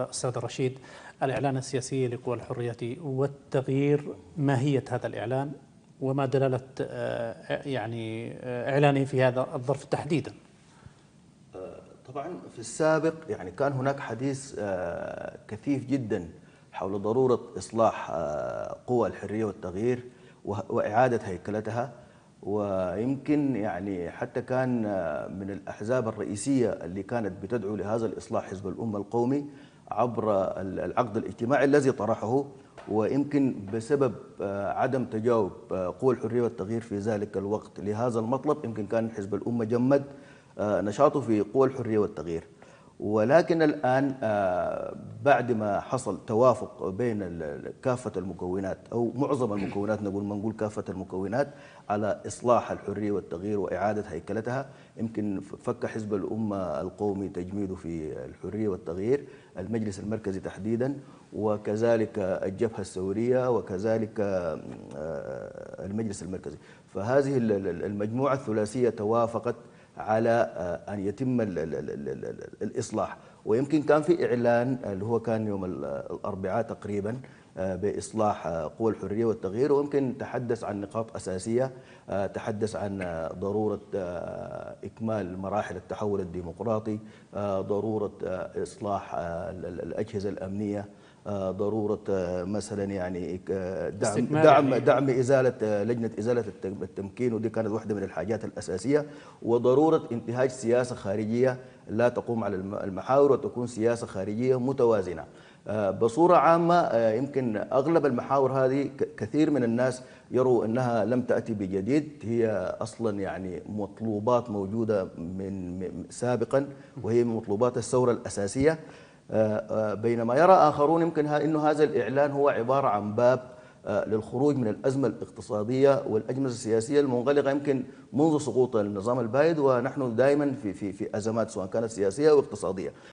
أستاذ رشيد الإعلان السياسي لقوى الحرية والتغيير ماهية هذا الإعلان وما دلالة آه، يعني آه، إعلانه في هذا الظرف تحديدا آه، طبعا في السابق يعني كان هناك حديث كثيف جدا حول ضرورة إصلاح قوى الحرية والتغيير وإعادة هيكلتها ويمكن يعني حتى كان من الأحزاب الرئيسية اللي كانت بتدعو لهذا الإصلاح حزب الأمة القومي عبر العقد الاجتماعي الذي طرحه ويمكن بسبب آه، عدم تجاوب آه، قوى الحريه والتغيير في ذلك الوقت لهذا المطلب يمكن كان حزب الامه جمد آه، نشاطه في قوى الحريه والتغيير ولكن الآن آه، بعد ما حصل توافق بين كافة المكونات أو معظم المكونات نقول ما نقول كافة المكونات على إصلاح الحرية والتغيير وإعادة هيكلتها يمكن فك حزب الأمة القومي تجميده في الحرية والتغيير المجلس المركزي تحديدا وكذلك الجبهة الثورية وكذلك آه، المجلس المركزي فهذه المجموعة الثلاثية توافقت على آه، ان يتم الاصلاح ويمكن كان في اعلان آه، اللي هو كان يوم آه، الاربعاء تقريبا باصلاح قوى الحريه والتغيير ويمكن تحدث عن نقاط اساسيه تحدث عن ضروره اكمال مراحل التحول الديمقراطي ضروره اصلاح الاجهزه الامنيه ضروره آه، مثلا يعني آه، دعم دعم يعني. دعم ازاله آه، لجنه ازاله التمكين ودي كانت واحده من الحاجات الاساسيه وضروره انتهاج سياسه خارجيه لا تقوم على المحاور وتكون سياسه خارجيه متوازنه بصورة عامة يمكن أغلب المحاور هذه كثير من الناس يروا أنها لم تأتي بجديد هي أصلا يعني مطلوبات موجودة من سابقا وهي مطلوبات الثورة الأساسية آه، آه، بينما يرى آخرون يمكن أن هذا الإعلان هو عبارة عن باب آه، للخروج من الأزمة الاقتصادية والأزمة السياسية المنغلقة يمكن منذ سقوط النظام البائد ونحن دائما في, في, في أزمات سواء كانت سياسية أو اقتصادية